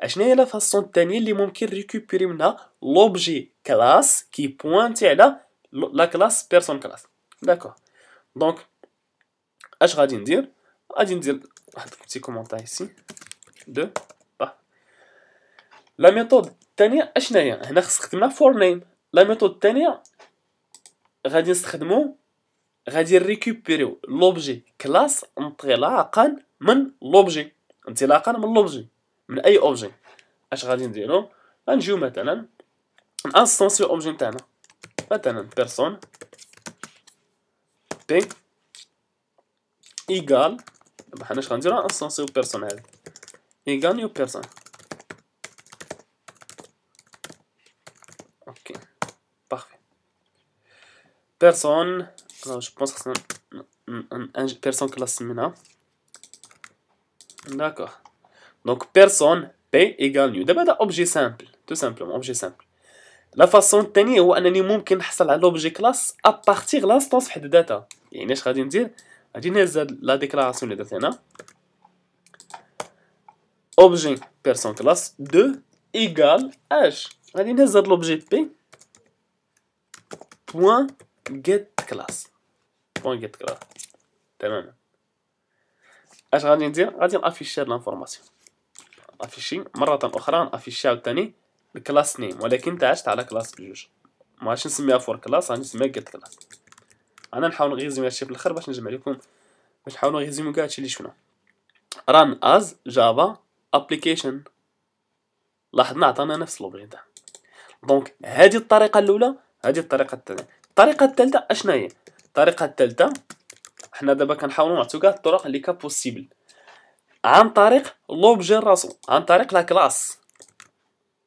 اشنا هي لا فاسون الثانيه اللي ممكن ريكوبيري منها لوبجي كلاس كي بوينتي على لا كلاس بيرسون كلاس داكو دونك اش غادي ندير غادي ندير واحد البتي كومونتير هيسي دو با لا ميثود الثانيه اشنا هي هنا خدمنا فور نيم لا ميثود الثانيه غادي نستخدمو غادي ريكوبيريو لوبجي كلاس انطلاقا من لوبجي انطلاقا من لوبجي من اي اوبجي اش غادي نديرو غنجيو مثلا نانستونسيو اوبجي نتاعنا مثلا بيرسون بي ايكال حنا اش غنديرو انستونسيو بيرسون هذا ايغال نيو بيرسون اوكي بارفي بيرسون جو بونس خصنا بيرسون كلاس منها داكوغ Donc personne P égale نيو دابا هذا اوبجي سامبل تو سامبلومون اوبجي سامبل لا فاسون الثانية هو انني ممكن نحصل على لوبجي كلاس ابارتيغ لانستونس في حد ذاتها يعني اش غادي ندير غادي نهز لا ديكلاراسيون اللي درت هنا اوبجي بيرسون كلاس دو ايكال اش غادي نهز هاد لوبجي بي بوان جيت كلاس بوان جيت كلاس تماما اش غادي ندير غادي نافيشي هاد لانفورماسيون افيشي مرة أخرى نافيشاو تاني الكلاس نيم ولكن تعشت على كلاس بجوج ماغاديش نسميها فور كلاس غنسميها جيت كلاس أنا نحاول نغيزيم هادشي في الآخر باش نجمع لكم باش نحاول نغيزيم كاع هادشي اللي شفنا ران از جافا ابليكيشن لاحظنا عطانا نفس لوبجيتا دونك هذه الطريقة الأولى هذه الطريقة الثانية الطريقة الثالثة أشنا هي الطريقة الثالثة حنا دابا كنحاولوا نعطيو كاع الطرق اللي كابوسيبل عن طريق لوبجي راسو عن طريق لا كلاس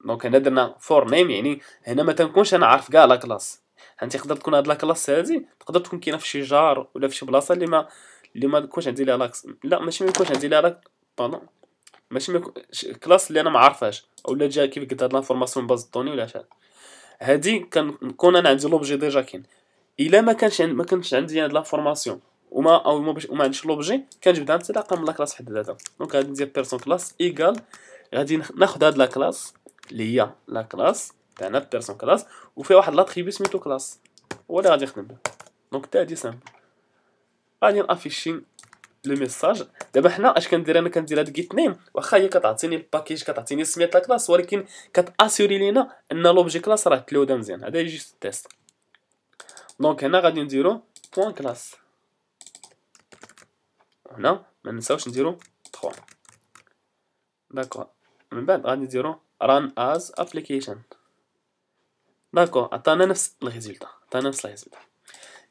دونك هنا درنا فور نيم يعني هنا ما تنكونش انا عارف كاع لا كلاس انت تقدر تكون هاد لا كلاس هادي تقدر تكون كاينه في شي جار ولا في شي بلاصه اللي ما اللي ما تكونش عندي لها لاكس لا ماشي ما يكونش عندي لها لاك بون ماشي ما كلاس اللي انا ما عارفهاش ولا جا كيف قلت هاد لافورماسيون باز دوني ولا شحال هادي كنكون انا عندي لوبجي ديجا كاين الا ما كانش ما كانش عندي هاد لافورماسيون وما او ما باش وما عندش لوبجي كنجبدها انت رقم من لا كلاس حد ذاتها دونك غادي ندير بيرسون كلاس ايكال غادي ناخذ هاد لا كلاس اللي هي لا كلاس تاعنا بيرسون كلاس وفيها واحد لاتريبي سميتو كلاس هو اللي غادي يخدم به دونك تاع هادي سامبل غادي نافيشي لو ميساج دابا حنا اش كندير انا كندير هاد جيت نيم واخا هي كتعطيني الباكيج كتعطيني سميت لا كلاس ولكن كتاسيوري لينا ان لوبجي كلاس راه تلودا مزيان هذا يجي تيست دونك هنا غادي نديرو بوان كلاس هنا ما ننساوش نديرو 3 داكو من بعد غادي نديرو run as application داكو عطانا نفس الريزلت عطانا نفس الريزلت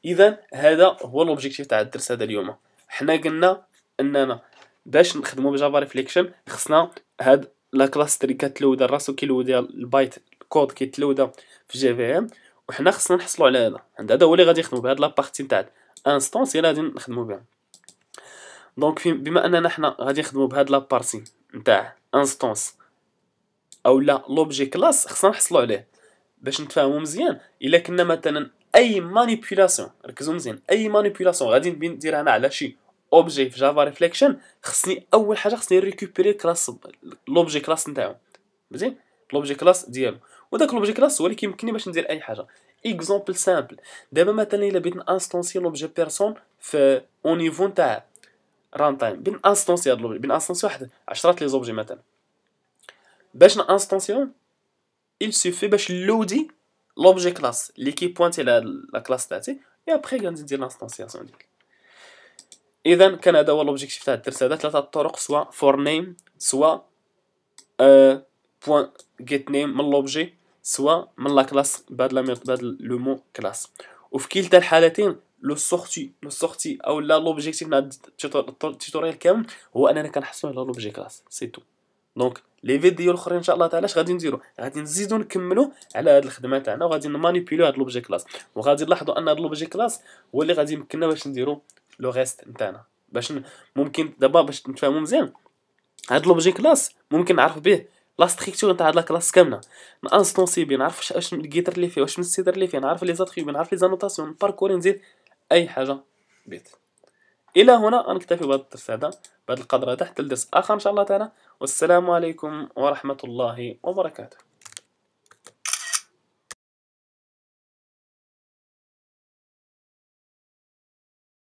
اذا هذا هو لوبجيكتيف تاع الدرس هذا اليوم حنا قلنا اننا باش نخدمو بجافا ريفليكشن خصنا هاد لا كلاس تري كتلودا راسو كيلودا البايت الكود كيتلودا في جي في ام وحنا خصنا نحصلو على هذا هذا هو اللي غادي نخدمو بهاد لابارتي تاع انستونس هي اللي غادي نخدمو بها دونك بما اننا حنا غادي نخدمو بهاد لابارتي نتاع انستونس او لا لوبجي كلاس خصنا نحصلو عليه باش نتفاهمو مزيان الا كنا مثلا اي مانيبيولاسيون ركزوا مزيان اي مانيبيولاسيون غادي نديرها انا على شي اوبجي في جافا ريفليكشن خصني اول حاجه خصني ريكوبيري كلاس لوبجي كلاس نتاعو مزيان لوبجي كلاس ديالو وداك لوبجي كلاس هو اللي كيمكنني باش ندير اي حاجه اكزومبل سامبل دابا مثلا الا بغيت انستونسي لوبجي بيرسون في اونيفو نتاع ران تايم بين بنانستونسي هاد لوبجي بنانستونسي واحد عشرة لي زوبجي مثلا باش نانستونسيو il suffit باش نلودي لوبجي كلاس لي كيبوانتي على لا كلاس تاعتي اي ابخي غادي ندير لانستونسياسيون ديك اذا كان هذا هو لوبجيكتيف تاع الدرس هذا ثلاثه الطرق سواء فور نيم سواء بوان جيت نيم من لوبجي سواء من لا كلاس بعد لا بعد لو مو كلاس وفي كلتا الحالتين لو سورتي لو سورتي او لا لوبجيكتيف نتاع التوتوريال كامل هو اننا كنحصلوا على لوبجي كلاس سي تو دونك لي فيديو الاخرين ان شاء الله تعالى اش غادي نديرو غادي نزيدو نكملو على هاد الخدمه تاعنا وغادي نمانيبيلو هاد لوبجي كلاس وغادي نلاحظوا ان هاد لوبجي كلاس هو اللي غادي يمكننا باش نديرو لو ريست نتاعنا باش ممكن دابا باش نتفاهمو مزيان هاد لوبجي كلاس ممكن نعرف به لا ستريكتور نتاع هاد لاكلاس كامله نانستونسي بيه نعرف واش الكيتر اللي فيه واش من السيدر اللي فيه نعرف لي زاتريبي نعرف لي زانوتاسيون باركور نزيد أي حاجة بيت إلى هنا نكتفي بهذا الدرس هذا بهذه القدرة تحت الدرس آخر إن شاء الله تعالى والسلام عليكم ورحمة الله وبركاته